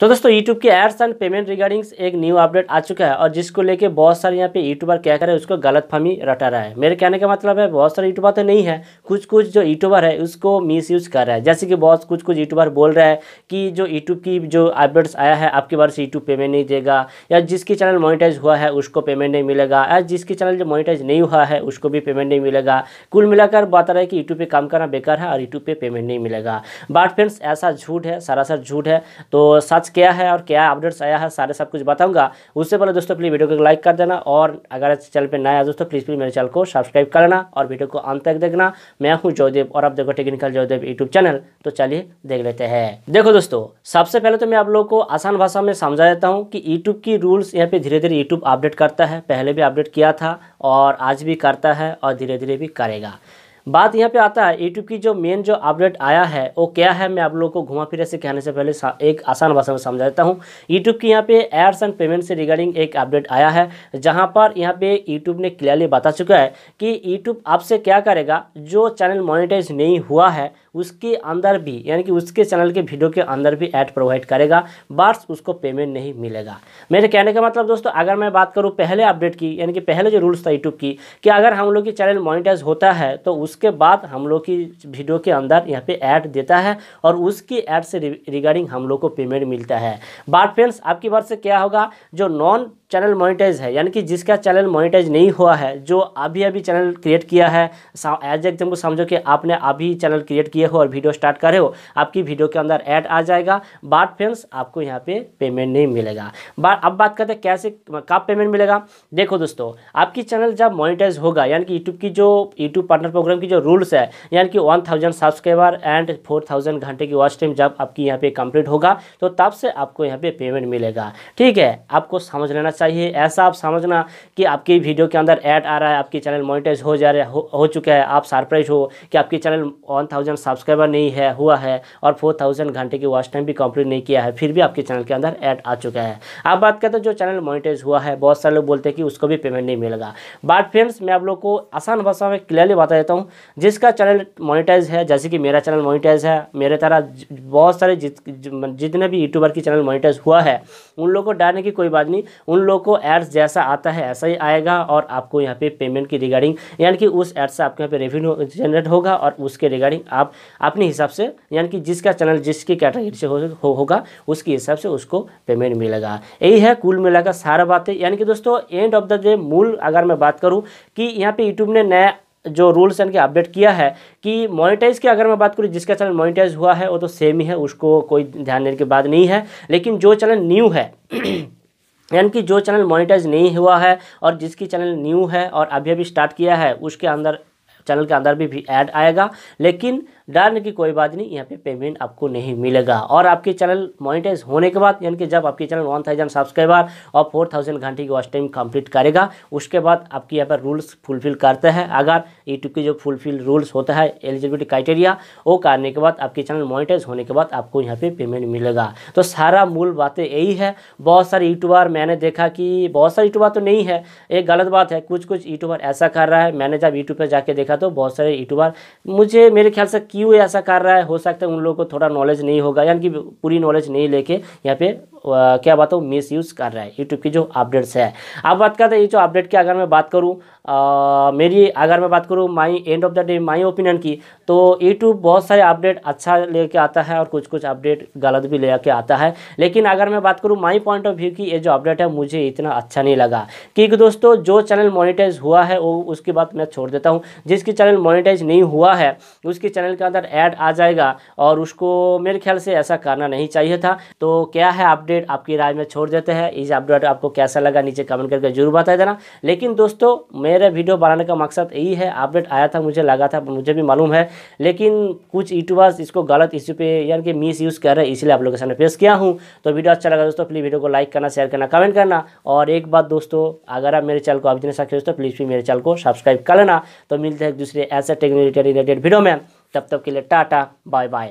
तो दोस्तों यूट्यूब के एड्स एंड पेमेंट रिगार्डिंग्स एक न्यू अपडेट आ चुका है और जिसको लेके बहुत सारे यहाँ पे यूट्यूबर क्या करे उसको गलत फहमी रटा रहा है मेरे कहने का मतलब है बहुत सारे यूट्यूबर तो नहीं है कुछ कुछ जो यूट्यूबर है उसको मिस यूज़ कर रहा है जैसे कि बहुत कुछ कुछ यूट्यूबर बोल रहा है कि जो यूट्यूब की जो अपडेट्स आया है आपके बार से यूट्यूब पेमेंट नहीं देगा या जिसकी चैनल मोनिटाइज हुआ है उसको पेमेंट नहीं मिलेगा या जिसकी चैनल जो मोनिटाइज नहीं हुआ है उसको भी पेमेंट नहीं मिलेगा कुल मिलाकर बता रहा है कि यूट्यूब पर काम करना बेकार है और यूट्यूब पर पेमेंट नहीं मिलेगा बट फ्रेंड्स ऐसा झूठ है सरासर झूठ है तो सच क्या है और क्या अपडेट्स आया है सारे सब कुछ बताऊंगा उससे पहले दोस्तों प्लीज़ वीडियो को लाइक कर देना और अगर इस चैनल पर नया है दोस्तों प्लीज़ प्लीज़ मेरे चैनल को सब्सक्राइब करना और वीडियो को अंत तक देखना मैं हूँ जयदेव और आप देखो टेक्निकल जयदेव यूट्यूब चैनल तो चलिए देख लेते हैं देखो दोस्तों सबसे पहले तो मैं आप लोग को आसान भाषा में समझा देता हूँ कि यूट्यूब की रूल्स यहाँ पे धीरे धीरे यूट्यूब अपडेट करता है पहले भी अपडेट किया था और आज भी करता है और धीरे धीरे भी करेगा बात यहाँ पे आता है यूट्यूब की जो मेन जो अपडेट आया है वो क्या है मैं आप लोगों को घुमा फिर से कहने से पहले एक आसान भाषा में समझा देता हूँ यूट्यूब की यहाँ पे एड्स एंड पेमेंट से रिगार्डिंग एक अपडेट आया है जहाँ पर यहाँ पे यूट्यूब ने क्लियरली बता चुका है कि यूट्यूब आपसे क्या करेगा जो चैनल मोनिटाइज नहीं हुआ है उसके अंदर भी यानी कि उसके चैनल के वीडियो के अंदर भी ऐड प्रोवाइड करेगा बट्स उसको पेमेंट नहीं मिलेगा मेरे कहने का मतलब दोस्तों अगर मैं बात करूँ पहले अपडेट की यानी कि पहले जो रूल्स था यूट्यूब की कि अगर हम लोग की चैनल मोनिटाइज होता है तो उस उसके बाद हम लोग की वीडियो के अंदर यहाँ पे ऐड देता है और उसकी ऐड से रिगार्डिंग हम लोग को पेमेंट मिलता है बार फ्रेंड्स आपकी बार से क्या होगा जो नॉन चैनल मोनिटाइज है यानी कि जिसका चैनल मोनिटाइज नहीं हुआ है जो अभी अभी चैनल क्रिएट किया है एज एग्जाम्पल समझो कि आपने अभी चैनल क्रिएट किए हो और वीडियो स्टार्ट करे हो आपकी वीडियो के अंदर ऐड आ जाएगा बाट फ्रेंड्स आपको यहाँ पे पेमेंट नहीं मिलेगा बा अब बात करते हैं कैसे कब पेमेंट मिलेगा देखो दोस्तों आपकी चैनल जब मोनिटाइज होगा यानी कि यूट्यूब की जो यूट्यूब पार्टनर प्रोग्राम की जो रूल्स है यानी कि one thousand subscriber and four thousand घंटे की वॉच टाइम जब आपकी यहाँ पे कंप्लीट होगा तो तब से आपको यहाँ पे पेमेंट मिलेगा ठीक है आपको समझ लेना चाहिए ऐसा आप समझना कि आपकी वीडियो के अंदर ऐड आ रहा है आपकी चैनल मोनिटाइज हो जा रहा है हो, हो चुका है आप सरप्राइज हो कि आपकी चैनल वन थाउजेंड सब्सक्राइबर नहीं है हुआ है और फोर थाउजेंड घंटे की वॉच टाइम भी कंप्लीट नहीं किया है फिर भी आपके चैनल के अंदर ऐड आ चुका है आप बात करते हैं जो चैनल मोनिटाइज हुआ है बहुत सारे लोग बोलते हैं कि उसको भी पेमेंट नहीं मिलेगा बट फ्रेंड्स मैं आप लोग को आसान भाषा में क्लियरली बता देता हूँ जिसका चैनल मोनिटाइज है जैसे कि मेरा चैनल मोनिटाइज है मेरे तरह बहुत सारे जितने भी यूट्यूबर की चैनल मोनिटाइज हुआ है उन लोग को डरने की कोई बात नहीं उन लोगों को एड्स जैसा आता है ऐसा ही आएगा और आपको यहाँ पे पेमेंट की रिगार्डिंग यानी कि उस एड से आपके यहाँ पे रेवेन्यू जनरेट होगा और उसके रिगार्डिंग आप अपने हिसाब से यानी कि जिसका चैनल जिसकी कैटेगरी से हो, हो, होगा उसके हिसाब से उसको पेमेंट मिलेगा यही है कुल मिलाकर सारा बातें यानी कि दोस्तों एंड ऑफ द डे मूल अगर मैं बात करूँ कि यहाँ पर यूट्यूब ने नया जो रूल्स यानी कि अपडेट किया है कि मोनेटाइज की अगर मैं बात करूँ जिसका चैनल मोनेटाइज हुआ है वो तो सेम ही है उसको कोई ध्यान देने की बात नहीं है लेकिन जो चैनल न्यू है यानी कि जो चैनल मोनिटाइज नहीं हुआ है और जिसकी चैनल न्यू है और अभी अभी स्टार्ट किया है उसके अंदर चैनल के अंदर भी, भी ऐड आएगा लेकिन डालने की कोई बात नहीं यहाँ पे पेमेंट आपको नहीं मिलेगा और आपके चैनल मोनिटाइज होने के बाद यानी कि जब आपके चैनल वन थाउजेंड सब्सक्राइबर और फोर थाउजेंड घंटे की वॉच टाइम कंप्लीट करेगा उसके बाद आपके यहाँ पर रूल्स फुलफिल करते हैं अगर यूट्यूब e के जो फुलफिल रूल्स होता है एलिजिबिलिटी क्राइटेरिया वो करने के बाद आपके चैनल मोनिटाइज होने के बाद आपको यहाँ पे पेमेंट मिलेगा तो सारा मूल बातें यही है बहुत सारे यूट्यूबर मैंने देखा कि बहुत सारे यूट्यूबर तो नहीं है एक गलत बात है कुछ कुछ यूट्यूबर ऐसा कर रहा है मैंने जब यूट्यूब पर जाके देखा तो बहुत सारे यूट्यूबर मुझे मेरे ख्याल से क्यों ऐसा कर रहा है हो सकता है उन लोगों को थोड़ा नॉलेज नहीं होगा यानी कि पूरी नॉलेज नहीं लेके यहाँ पे आ, क्या बात हो मिस यूज़ कर रहा है यूट्यूब की जो अपडेट्स है अब बात करते हैं ये जो अपडेट की अगर मैं बात करूँ मेरी अगर मैं बात करूँ my end of the day my opinion की तो यूट्यूब बहुत सारे अपडेट अच्छा लेके आता है और कुछ कुछ अपडेट गलत भी लेके आता है लेकिन अगर मैं बात करूँ माई पॉइंट ऑफ व्यू की ये जो अपडेट है मुझे इतना अच्छा नहीं लगा क्योंकि दोस्तों जो चैनल मोनिटाइज हुआ है वो उसकी बात मैं छोड़ देता हूँ जिसकी चैनल मोनिटाइज नहीं हुआ है उसके चैनल के अंदर ऐड आ जाएगा और उसको मेरे ख्याल से ऐसा करना नहीं चाहिए था तो क्या है अपडेट आपकी राय में छोड़ देते हैं इस अपडेट आपको कैसा लगा नीचे कमेंट करके जरूर बता देना लेकिन दोस्तों मेरे मेरा वीडियो बनाने का मकसद यही है अपडेट आया था मुझे लगा था मुझे भी मालूम है लेकिन कुछ यूट्यूबर्स इसको गलत इश्यू पे यानी कि मिस यूज़ कर रहे हैं इसीलिए आप लोगों के सामने पेश किया हूँ तो वीडियो अच्छा लगा दोस्तों प्लीज़ वीडियो को लाइक करना शेयर करना कमेंट करना और एक बात दोस्तों अगर आप मेरे चैनल को अभी सकते हो तो प्लीज़ भी मेरे चैनल को सब्सक्राइब कर लेना तो मिलते हैं एक दूसरे ऐसे टेक्नोलॉजी रिलेटेड वीडियो में तब तक के लिए टाटा बाय बाय